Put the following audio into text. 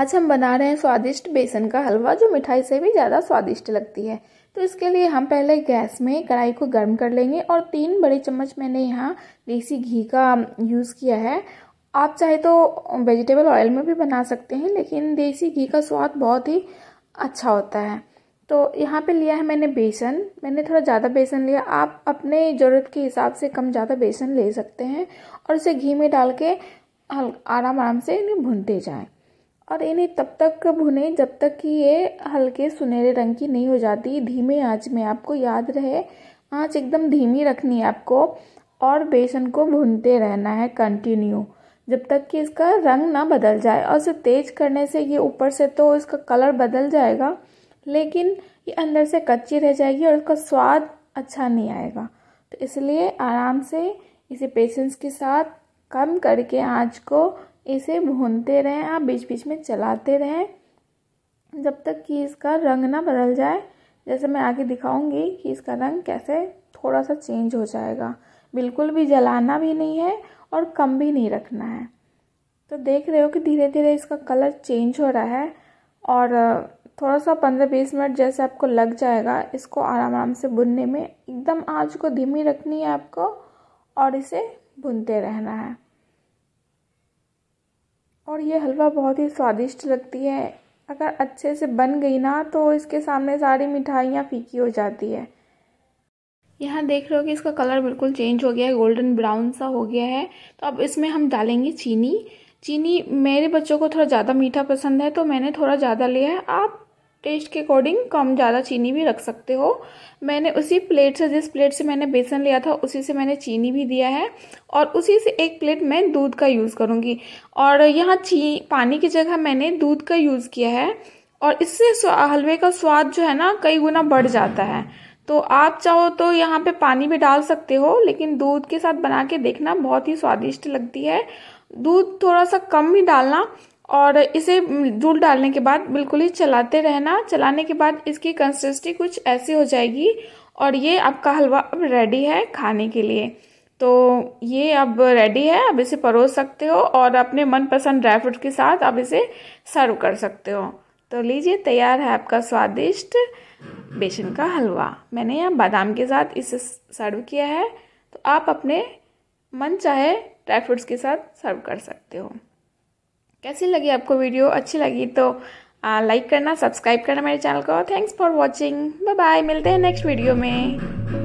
आज हम बना रहे हैं स्वादिष्ट बेसन का हलवा जो मिठाई से भी ज़्यादा स्वादिष्ट लगती है तो इसके लिए हम पहले गैस में कढ़ाई को गर्म कर लेंगे और तीन बड़े चम्मच मैंने यहाँ देसी घी का यूज़ किया है आप चाहे तो वेजिटेबल ऑयल में भी बना सकते हैं लेकिन देसी घी का स्वाद बहुत ही अच्छा होता है तो यहाँ पे लिया है मैंने बेसन मैंने थोड़ा ज़्यादा बेसन लिया आप अपने ज़रूरत के हिसाब से कम ज़्यादा बेसन ले सकते हैं और इसे घी में डाल के आराम आराम से इन्हें भूनते जाएं और इन्हें तब तक भुने जब तक कि ये हल्के सुनहरे रंग की नहीं हो जाती धीमे आंच में आपको याद रहे आंच एकदम धीमी रखनी है आपको और बेसन को भुनते रहना है कंटिन्यू जब तक कि इसका रंग ना बदल जाए और इसे तेज करने से ये ऊपर से तो इसका कलर बदल जाएगा लेकिन ये अंदर से कच्ची रह जाएगी और इसका स्वाद अच्छा नहीं आएगा तो इसलिए आराम से इसे पेशेंस के साथ कम करके आँच को इसे भूनते रहें आप बीच बीच में चलाते रहें जब तक कि इसका रंग ना बदल जाए जैसे मैं आगे दिखाऊंगी कि इसका रंग कैसे थोड़ा सा चेंज हो जाएगा बिल्कुल भी जलाना भी नहीं है और कम भी नहीं रखना है तो देख रहे हो कि धीरे धीरे इसका कलर चेंज हो रहा है और थोड़ा सा पंद्रह बीस मिनट जैसे आपको लग जाएगा इसको आराम आराम से भुनने में एकदम आँच को धीमी रखनी है आपको और इसे भुनते रहना है और ये हलवा बहुत ही स्वादिष्ट लगती है अगर अच्छे से बन गई ना तो इसके सामने सारी मिठाइयाँ फीकी हो जाती है यहाँ देख रहे हो कि इसका कलर बिल्कुल चेंज हो गया है गोल्डन ब्राउन सा हो गया है तो अब इसमें हम डालेंगे चीनी चीनी मेरे बच्चों को थोड़ा ज़्यादा मीठा पसंद है तो मैंने थोड़ा ज़्यादा लिया है आप टेस्ट के अकॉर्डिंग कम ज़्यादा चीनी भी रख सकते हो मैंने उसी प्लेट से जिस प्लेट से मैंने बेसन लिया था उसी से मैंने चीनी भी दिया है और उसी से एक प्लेट मैं दूध का यूज़ करूँगी और यहाँ ची पानी की जगह मैंने दूध का यूज़ किया है और इससे हलवे का स्वाद जो है ना कई गुना बढ़ जाता है तो आप चाहो तो यहाँ पे पानी भी डाल सकते हो लेकिन दूध के साथ बना के देखना बहुत ही स्वादिष्ट लगती है दूध थोड़ा सा कम ही डालना और इसे दूध डालने के बाद बिल्कुल ही चलाते रहना चलाने के बाद इसकी कंसिस्टेंसी कुछ ऐसी हो जाएगी और ये आपका हलवा अब रेडी है खाने के लिए तो ये अब रेडी है अब इसे परोस सकते हो और अपने मनपसंद ड्राई फ्रूट के साथ आप इसे सर्व कर सकते हो तो लीजिए तैयार है आपका स्वादिष्ट बेसन का हलवा मैंने यहाँ बादाम के साथ इसे सर्व किया है तो आप अपने मन चाहे ड्राई फ्रूट्स के साथ सर्व कर सकते हो कैसी लगी आपको वीडियो अच्छी लगी तो लाइक करना सब्सक्राइब करना मेरे चैनल को thanks for watching bye bye मिलते हैं नेक्स्ट वीडियो में